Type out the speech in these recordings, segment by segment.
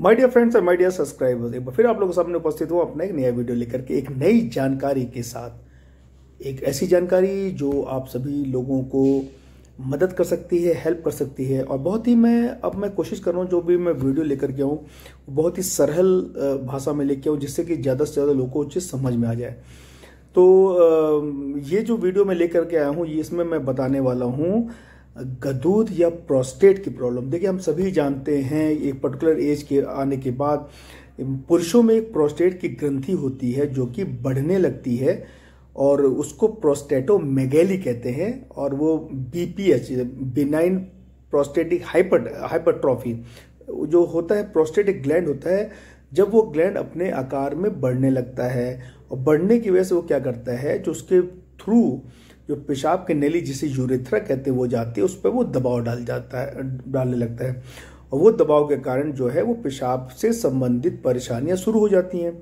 my dear friends और my dear subscribers एक बार फिर आप लोगों के सामने उपस्थित हूँ अपना एक नया वीडियो लेकर के एक नई जानकारी के साथ एक ऐसी जानकारी जो आप सभी लोगों को मदद कर सकती है हेल्प कर सकती है और बहुत ही मैं अब मैं कोशिश कर रहा हूँ जो भी मैं वीडियो लेकर के आऊँ बहुत ही सरल भाषा में लेकर आऊँ जिससे कि ज़्यादा से ज़्यादा लोगों को चीज़ समझ में आ जाए तो ये जो वीडियो मैं लेकर के आया हूँ इसमें मैं बताने वाला हूँ गदूद या प्रोस्टेट की प्रॉब्लम देखिए हम सभी जानते हैं एक पर्टिकुलर एज के आने के बाद पुरुषों में एक प्रोस्टेट की ग्रंथि होती है जो कि बढ़ने लगती है और उसको प्रोस्टेटोमेगेली कहते हैं और वो B P H benign prostatic hyper hypertrophy जो होता है प्रोस्टेटिक ग्लैंड होता है जब वो ग्लैंड अपने आकार में बढ़ने लगता है और बढ़ने की वजह से वो क्या करता है जो उसके थ्रू जो पेशाब के नली जिसे यूरेथ्रा कहते हैं वो जाती है उस पर वो दबाव डाल जाता है डालने लगता है और वो दबाव के कारण जो है वो पेशाब से संबंधित परेशानियां शुरू हो जाती हैं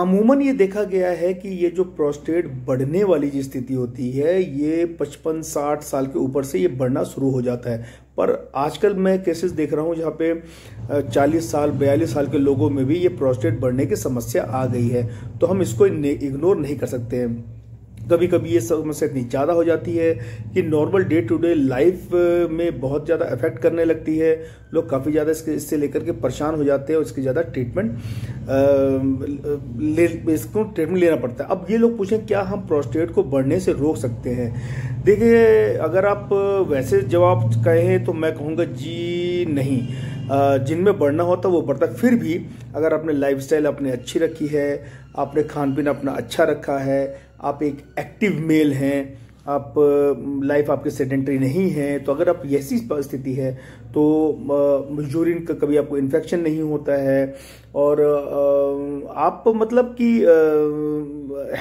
अमूमन ये देखा गया है कि ये जो प्रोस्टेट बढ़ने वाली जो स्थिति होती है ये 55-60 साल के ऊपर से ये बढ़ना शुरू हो जाता है पर आजकल मैं केसेस देख रहा हूँ जहाँ पे 40 साल बयालीस साल के लोगों में भी ये प्रोस्टेट बढ़ने की समस्या आ गई है तो हम इसको इग्नोर नहीं कर सकते हैं कभी कभी ये समस्या इतनी ज़्यादा हो जाती है कि normal day to day life में बहुत ज़्यादा इफेक्ट करने लगती है लोग काफ़ी ज़्यादा इसके इससे लेकर के परेशान हो जाते हैं और इसके ज़्यादा ट्रीटमेंट ले इसको ट्रीटमेंट लेना पड़ता है अब ये लोग पूछें क्या हम प्रोस्टेट को बढ़ने से रोक सकते हैं देखिए अगर आप वैसे जवाब कहें तो मैं कहूँगा जी नहीं जिनमें बढ़ना होता तो है वो बढ़ता फिर भी अगर आपने लाइफ स्टाइल अपने अच्छी रखी है आपने खान पीन अपना अच्छा रखा है आप एक एक्टिव मेल हैं आप लाइफ आपके सेडेंट्री नहीं है तो अगर आप ऐसी परिस्थिति है तो यूरिन का कभी आपको इन्फेक्शन नहीं होता है और आप मतलब कि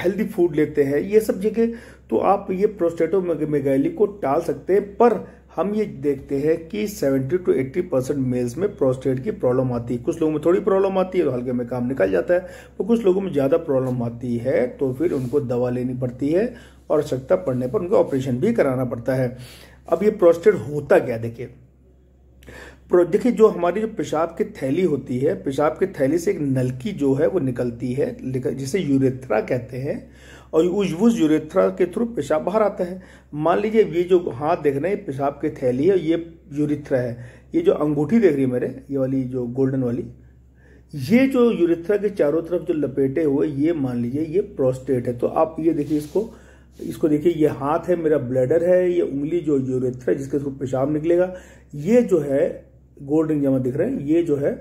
हेल्दी फूड लेते हैं ये सब जगह तो आप ये प्रोस्टेटो मेगैली को टाल सकते हैं पर हम ये देखते हैं कि 70 टू 80 परसेंट मेल्स में प्रोस्टेट की प्रॉब्लम आती है कुछ लोगों में थोड़ी प्रॉब्लम आती है तो हल्के में काम निकल जाता है तो कुछ लोगों में ज़्यादा प्रॉब्लम आती है तो फिर उनको दवा लेनी पड़ती है और आवश्यकता पड़ने पर उनको ऑपरेशन भी कराना पड़ता है अब ये प्रोस्टेट होता क्या देखिए देखिए जो हमारी जो पेशाब की थैली होती है पेशाब की थैली से एक नलकी जो है वो निकलती है जिसे यूरेथ्रा कहते हैं और उस यूरेथ्रा के थ्रू पेशाब बाहर आता है मान लीजिए ये जो हाथ देख रहे हैं पेशाब की थैली है ये यूरेथ्रा है ये जो अंगूठी देख रही है मेरे ये वाली जो गोल्डन वाली ये जो यूरेथ्रा के चारों तरफ जो लपेटे हुए ये मान लीजिए ये प्रोस्टेट है तो आप ये देखिए इसको इसको देखिए ये हाथ है मेरा ब्लडर है ये उंगली जो यूरेथ्रा जिसके थ्रू पेशाब निकलेगा ये जो है गोल्ड रिंग जमा दिख रहे हैं ये जो है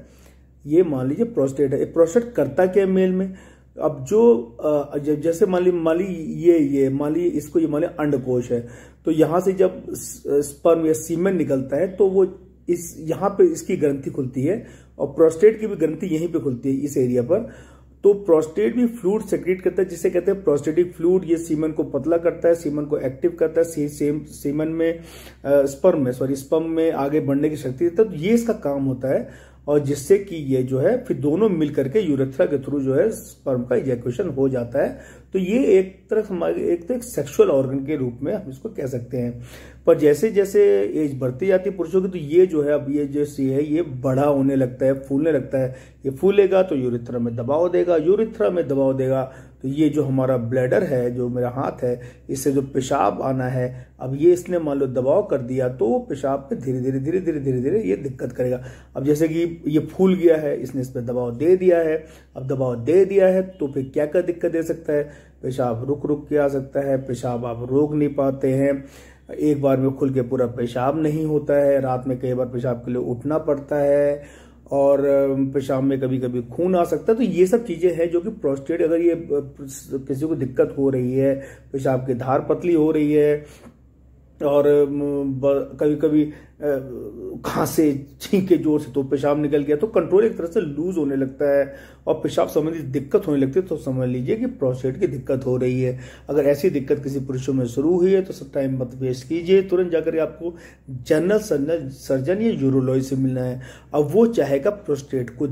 ये मान लीजिए प्रोस्टेट है प्रोस्टेट करता क्या है मेल में अब जो जैसे मान ली मान ली ये ये मान ली इसको ये मान ली अंडकोश है तो यहां से जब स्पर्म या सीमेंट निकलता है तो वो इस यहां पे इसकी ग्रंथि खुलती है और प्रोस्टेट की भी ग्रंथि यहीं पे खुलती है इस एरिया पर तो प्रोस्टेट भी फ्लूड सेक्रेट करता है जिसे कहते हैं प्रोस्टेटिक फ्लूड ये सीमन को पतला करता है सीमन को एक्टिव करता है सेम सीमन में स्पर्म में सॉरी स्पर्म में आगे बढ़ने की शक्ति देता है तो ये इसका काम होता है और जिससे कि ये जो है फिर दोनों मिलकर के यूरेथ्रा के थ्रू जो है स्पर्म का इजैक्यूशन हो जाता है तो ये एक तरह हमारे एक तरह सेक्सुअल ऑर्गन के रूप में हम इसको कह सकते हैं पर जैसे जैसे एज बढ़ती जाती है पुरुषों की तो ये जो है अब ये जैसे है ये बड़ा होने लगता है फूलने लगता है ये फूलेगा तो यूरिथ्रा में दबाव देगा यूरिथ्रा में दबाव देगा तो ये जो हमारा ब्लैडर है जो मेरा हाथ है इससे जो पेशाब आना है अब ये इसने मान लो दबाव कर दिया तो वो पेशाब पे धीरे धीरे धीरे धीरे धीरे धीरे ये दिक्कत करेगा अब जैसे कि ये फूल गया है इसने इस पर दबाव दे दिया है अब दबाव दे दिया है तो फिर क्या क्या दिक्कत दे सकता है पेशाब रुक रुक के आ सकता है पेशाब आप रोक नहीं पाते हैं एक बार में खुल के पूरा पेशाब नहीं होता है रात में कई बार पेशाब के लिए उठना पड़ता है और पेशाब में कभी कभी खून आ सकता है तो ये सब चीज़ें हैं जो कि प्रोस्टेट अगर ये किसी को दिक्कत हो रही है पेशाब की धार पतली हो रही है और कभी कभी खांसे छींके जोर से तो पेशाब निकल गया तो कंट्रोल एक तरह से लूज होने लगता है और पेशाब संबंधी दिक्कत होने लगती है तो समझ लीजिए कि प्रोस्टेट की दिक्कत हो रही है अगर ऐसी दिक्कत किसी पुरुषों में शुरू हुई है तो सब टाइम मत वेस्ट कीजिए तुरंत जाकर आपको जनरल सर्जन या यूरोलॉजी से मिलना है अब वो चाहेगा प्रोस्टेट को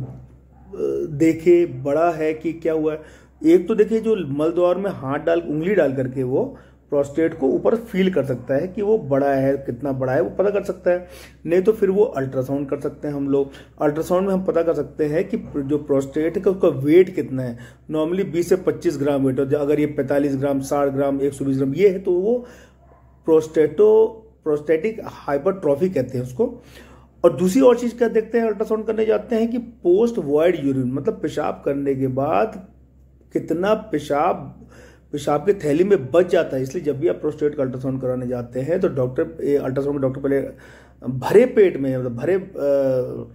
देखे बड़ा है कि क्या हुआ है एक तो देखिए जो मल द्वार में हाथ डाल उंगली डाल करके वो प्रोस्टेट को ऊपर फील कर सकता है कि वो बड़ा है कितना बड़ा है वो पता कर सकता है नहीं तो फिर वो अल्ट्रासाउंड कर सकते हैं हम लोग अल्ट्रासाउंड में हम पता कर सकते हैं कि जो प्रोस्टेट है उसका वेट कितना है नॉर्मली 20 से 25 ग्राम वेट होता है अगर ये 45 ग्राम 60 ग्राम 120 ग्राम ये है तो वो प्रोस्टेटो प्रोस्टेटिक हाइपरट्रॉफी कहते हैं उसको और दूसरी और चीज़ क्या देखते हैं अल्ट्रासाउंड करने जाते हैं कि पोस्ट वॉइड यूरिन मतलब पेशाब करने के बाद कितना पेशाब पेशाब के थैली में बच जाता है इसलिए जब भी आप प्रोस्टेट का अल्ट्रासाउंड कराने जाते हैं तो डॉक्टर अल्ट्रासाउंड में डॉक्टर पहले भरे पेट में मतलब भरे आ,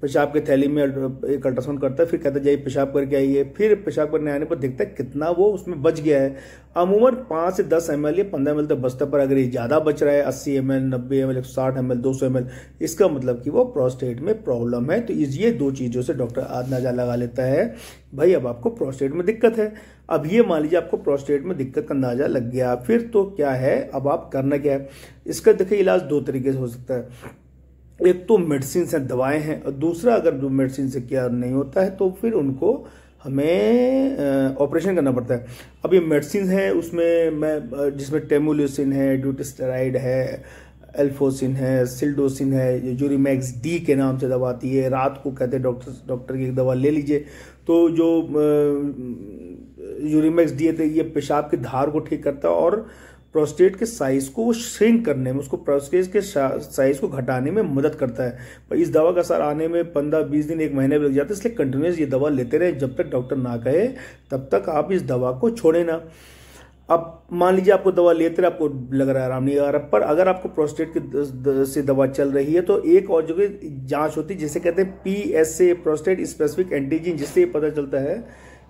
पेशाब के थैली में एक अल्ट्रासाउंड करता है फिर कहता है जाइए पेशाब करके आइए फिर पेशाब करने आने पर देखता है कितना वो उसमें बच गया है अमूमन पाँच से दस एम या पंद्रह एम तक बचता पर अगर ये ज़्यादा बच रहा है अस्सी एम एल नब्बे एम एल एक साठ एम एल दो सौ एम एल इसका मतलब कि वो प्रोस्टेट में प्रॉब्लम है तो ये दो चीज़ों से डॉक्टर अंदाजा लगा लेता है भाई अब आपको प्रोस्टेट में दिक्कत है अब ये मान लीजिए आपको प्रोस्टेट में दिक्कत का अंदाजा लग गया फिर तो क्या है अब आप करना क्या है इसका देखिए इलाज दो तरीके से हो सकता है एक तो मेडिसिन से दवाएं हैं और दूसरा अगर जो मेडिसिन से केयर नहीं होता है तो फिर उनको हमें ऑपरेशन करना पड़ता है अब ये मेडिसिन है उसमें मैं जिसमें टेमोलोसिन है ड्यूटिस्टेराइड है एल्फोसिन है सिल्डोसिन है यूरिमैक्स डी के नाम से दवा आती है रात को कहते हैं डॉक्टर डॉक्टर की एक दवा ले लीजिए तो जो यूरीमैक्स डी है तो ये पेशाब की धार को ठीक करता है और प्रोस्टेट के साइज को श्रिंक करने में उसको प्रोस्टेट के साइज को घटाने में मदद करता है पर इस दवा का असर आने में पंद्रह बीस दिन एक महीने भी लग जाता है इसलिए कंटिन्यूस ये दवा लेते रहे जब तक डॉक्टर ना कहे तब तक आप इस दवा को छोड़े ना अब मान लीजिए आपको दवा लेते रहे आपको लग रहा है आराम नहीं आ रहा पर अगर आपको प्रोस्टेट की से दवा चल रही है तो एक और जो जांच होती है जिसे कहते हैं P S A prostate specific antigen जिससे ये पता चलता है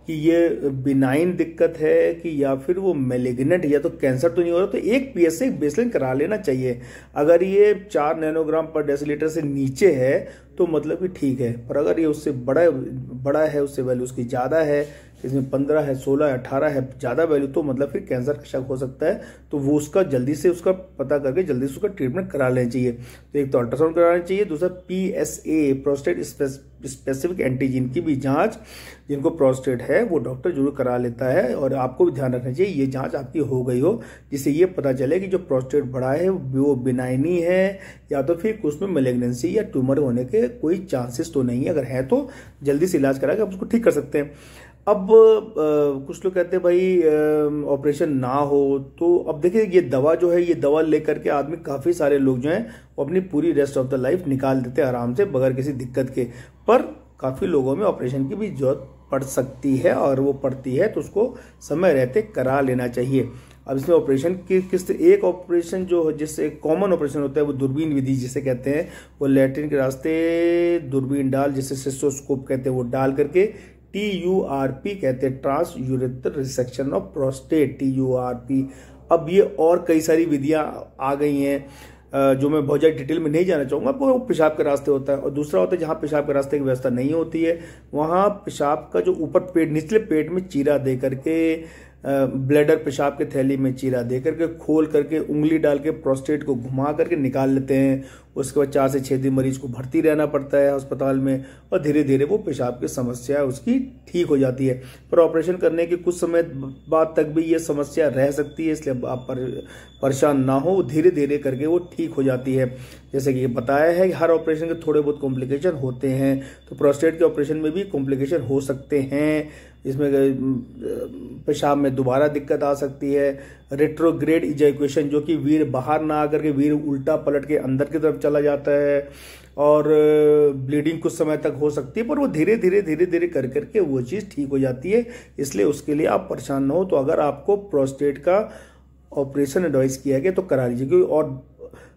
कि ये बिनाइन दिक्कत है कि या फिर वो मेलेग्नेट या तो कैंसर तो नहीं हो रहा तो एक पी एस से बेसलाइन करा लेना चाहिए अगर ये चार नैनोग्राम पर डेसीलीटर से नीचे है तो मतलब कि ठीक है पर अगर ये उससे बड़ा बड़ा है उससे वैल्यू उसकी ज़्यादा है इसमें पंद्रह है सोलह है अठारह है ज़्यादा वैल्यू तो मतलब फिर कैंसर का शक हो सकता है तो वो उसका जल्दी से उसका पता करके जल्दी से उसका ट्रीटमेंट करा लेना चाहिए तो एक तो अल्ट्रासाउंड कराना चाहिए दूसरा P S A prostate specific antigen की भी जाँच जिनको प्रोस्टेट है वो डॉक्टर जरूर करा लेता है और आपको भी ध्यान रखना चाहिए ये जाँच आपकी हो गई हो जिससे ये पता चले कि जो प्रोस्टेट बड़ा है वो बिनाइनी है या तो फिर उसमें मेलेग्नेंसी या ट्यूमर होने के कोई चांसेस तो नहीं है अगर है तो जल्दी से इलाज करा के आप उसको ठीक कर सकते हैं अब आ, कुछ लोग कहते हैं भाई ऑपरेशन ना हो तो अब देखिए ये दवा जो है ये दवा लेकर के आदमी काफ़ी सारे लोग जो हैं वो अपनी पूरी रेस्ट ऑफ द लाइफ निकाल देते हैं आराम से बगैर किसी दिक्कत के पर काफ़ी लोगों में ऑपरेशन की भी जरूरत पड़ सकती है और वो पड़ती है तो उसको समय रहते करा लेना चाहिए अब इसमें ऑपरेशन की किस एक ऑपरेशन जो है जिससे कॉमन ऑपरेशन होता है वो दूरबीन विधि जिसे कहते हैं वो लेटरिन के रास्ते दूरबीन डाल जिसे सिस्टोस्कोप कहते हैं वो डाल करके टी यू आर पी कहते हैं transurethral resection of prostate T U R P अब ये और कई सारी विधियां आ गई हैं जो मैं बहुत ज़्यादा डिटेल में नहीं जाना चाहूँगा वो पेशाब के रास्ते होता है और दूसरा होता है जहाँ पेशाब के रास्ते की व्यवस्था नहीं होती है वहाँ पेशाब का जो ऊपर पेट निचले पेट में चीरा दे करके ब्लेडर पेशाब के थैली में चीरा दे करके खोल करके उंगली डाल के प्रोस्टेट को घुमा करके निकाल लेते हैं उसके बाद चार से छः दिन मरीज को भर्ती रहना पड़ता है अस्पताल में और धीरे धीरे वो पेशाब की समस्या उसकी ठीक हो जाती है पर ऑपरेशन करने के कुछ समय बाद तक भी ये समस्या रह सकती है इसलिए आप पर, परेशान ना हो धीरे धीरे करके वो ठीक हो जाती है जैसे कि बताया है कि हर ऑपरेशन के थोड़े बहुत कॉम्प्लिकेशन होते हैं तो प्रोस्टेट के ऑपरेशन में भी कॉम्प्लिकेशन हो सकते हैं इसमें पेशाब में दोबारा दिक्कत आ सकती है रेट्रोग्रेड इजैक्शन जो कि वीर बाहर ना आकर के वीर उल्टा पलट के अंदर की तरफ चला जाता है और ब्लीडिंग कुछ समय तक हो सकती है पर वो धीरे धीरे धीरे धीरे कर करके वो चीज़ ठीक हो जाती है इसलिए उसके लिए आप परेशान ना हो तो अगर आपको प्रोस्टेट का ऑपरेशन एडवाइस किया गया तो करा लीजिए क्योंकि और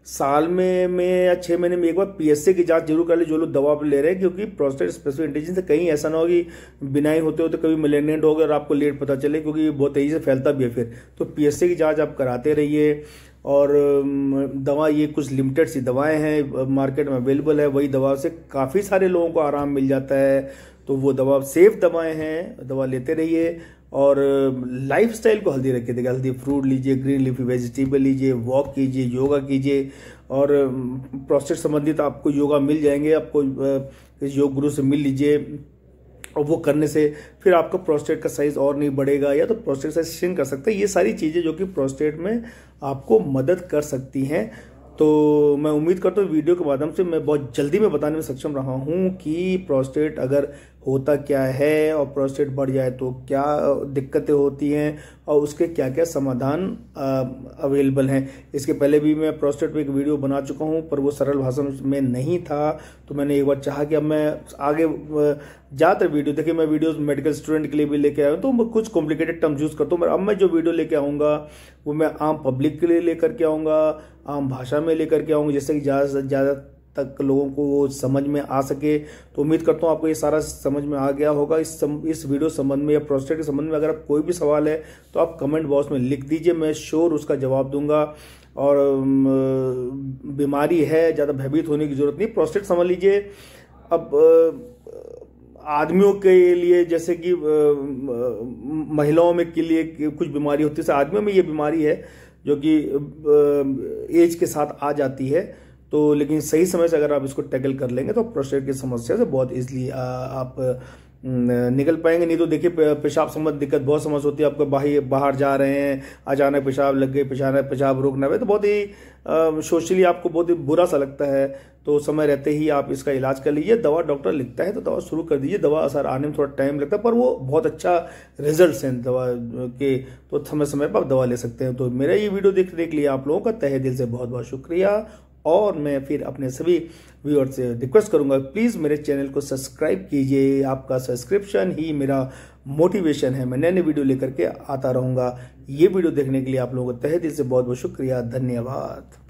साल में मैं या छः महीने में एक बार पीएससी की जांच जरूर कर ले जो लोग दवा ले रहे हैं क्योंकि प्रोस्टेट स्पेसिफिक इंटेजन से कहीं ऐसा ना हो कि बिना ही होते होते तो कभी मिलेनेट हो गया और आपको लेट पता चले क्योंकि बहुत तेज़ी से फैलता भी है फिर तो पीएससी की जांच आप कराते रहिए और दवा ये कुछ लिमिटेड सी दवाएं हैं मार्केट में अवेलेबल है वही दवा से काफ़ी सारे लोगों को आराम मिल जाता है तो वो दवा सेफ दवाएं हैं दवा लेते रहिए और लाइफ स्टाइल को हेल्दी रखिए देखिए हेल्दी फ्रूट लीजिए ग्रीन लीफी वेजिटेबल लीजिए वॉक कीजिए योगा कीजिए और प्रोस्टेट संबंधित तो आपको योगा मिल जाएंगे आपको योग गुरु से मिल लीजिए और वो करने से फिर आपका प्रोस्टेट का साइज और नहीं बढ़ेगा या तो प्रोस्टेट साइज श्रिंक कर सकते हैं ये सारी चीज़ें जो कि प्रोस्टेट में आपको मदद कर सकती हैं तो मैं उम्मीद करता हूँ वीडियो के माध्यम से मैं बहुत जल्दी में बताने में सक्षम रहा हूँ कि प्रोस्टेट अगर होता क्या है और प्रोस्टेट बढ़ जाए तो क्या दिक्कतें होती हैं और उसके क्या क्या समाधान अवेलेबल हैं इसके पहले भी मैं प्रोस्टेट पे एक वीडियो बना चुका हूँ पर वो सरल भाषा में नहीं था तो मैंने एक बार चाहा कि अब मैं आगे ज़्यादातर वीडियो देखिए मैं वीडियोस मेडिकल स्टूडेंट के लिए भी लेके आया हूँ तो कुछ कॉम्प्लिकेटेड टर्म्स यूज़ करता हूँ अब मैं जो वीडियो लेके आऊँगा वो मैं आम पब्लिक के लिए लेकर के आऊँगा आम भाषा में लेकर के आऊँगा जैसे कि ज़्यादा से ज़्यादा तक लोगों को वो समझ में आ सके तो उम्मीद करता हूँ आपको ये सारा समझ में आ गया होगा इस सम, इस वीडियो संबंध में या प्रोस्टेट के संबंध में अगर आप कोई भी सवाल है तो आप कमेंट बॉक्स में लिख दीजिए मैं श्योर उसका जवाब दूंगा और बीमारी है ज़्यादा भयभीत होने की ज़रूरत नहीं प्रोस्टेट समझ लीजिए अब आदमियों के लिए जैसे कि महिलाओं में के लिए कुछ बीमारी होती है आदमियों में ये बीमारी है जो कि एज के साथ आ जाती है तो लेकिन सही समय से अगर आप इसको टैकल कर लेंगे तो प्रोस्टेट की समस्या से बहुत इजली आप निकल पाएंगे नहीं तो देखिए पेशाब संबंध दिक्कत बहुत समझ होती है आपको बाहर बाहर जा रहे हैं अचानक पेशाब लग गए पेशाना पेशाब रोकना तो बहुत ही सोशली आपको बहुत ही बुरा सा लगता है तो समय रहते ही आप इसका इलाज कर लीजिए दवा डॉक्टर लिखता है तो दवा शुरू कर दीजिए दवा असर आने में थोड़ा टाइम लगता है पर वो बहुत अच्छा रिजल्ट है दवा के तो समय समय पर आप दवा ले सकते हैं तो मेरा ये वीडियो देखने के लिए आप लोगों का तहे दिल से बहुत बहुत शुक्रिया और मैं फिर अपने सभी व्यूअर्स से रिक्वेस्ट करूंगा प्लीज़ मेरे चैनल को सब्सक्राइब कीजिए आपका सब्सक्रिप्शन ही मेरा मोटिवेशन है मैं नए नए वीडियो लेकर के आता रहूँगा ये वीडियो देखने के लिए आप लोगों को तहे दिल से बहुत बहुत शुक्रिया धन्यवाद